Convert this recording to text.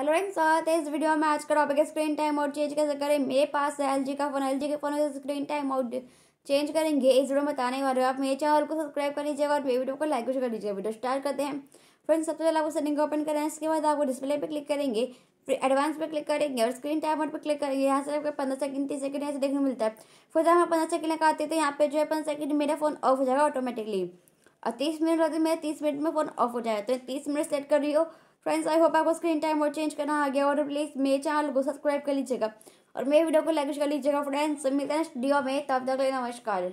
hello friends इस video में आज का टॉपिक है स्क्रीन टाइम और चेंज कैसे करें मेरे पास है एल का फोन एल के phone screen time out change करेंगे इस वीडियो में बताने वाले आप मेरे चैनल को सब्सक्राइब कर लीजिएगा और मेरे वीडियो को लाइक कर लीजिएगा वीडियो स्टार्ट करते हैं फ्रेंड्स सबसे पहले आपको सेटिंग ओपन करें इसके बाद आपको डिस्प्ले पर क्लिक करेंगे फिर एडवांस पर क्लिक करेंगे और स्क्रीन टाइम आउट पर क्लिक करेंगे यहाँ से आपको पंद्रह सेकंड तीस सेकंड यहाँ से देखने को मिलता है फिर जब हम पंद्रह सेकंड लगाते तो यहाँ पर जो है पंद्रह सेकंड मेरा फोन ऑफ हो जाएगा ऑटोमेटिकली और तीस मिनट होती मेरे तीस मिनट में फ़ोन ऑफ हो जाए तो तीस मिनट सेट कर रही हो फ्रेंड्स आई होप आपको स्क्रीन टाइम और चेंज करना आ गया और प्लीज़ तो मेरे चैनल को सब्सक्राइब कर लीजिएगा और मेरे वीडियो को लाइक कर लीजिएगा फ्रेंड्स मिलते हैं वीडियो में तब तक नमस्कार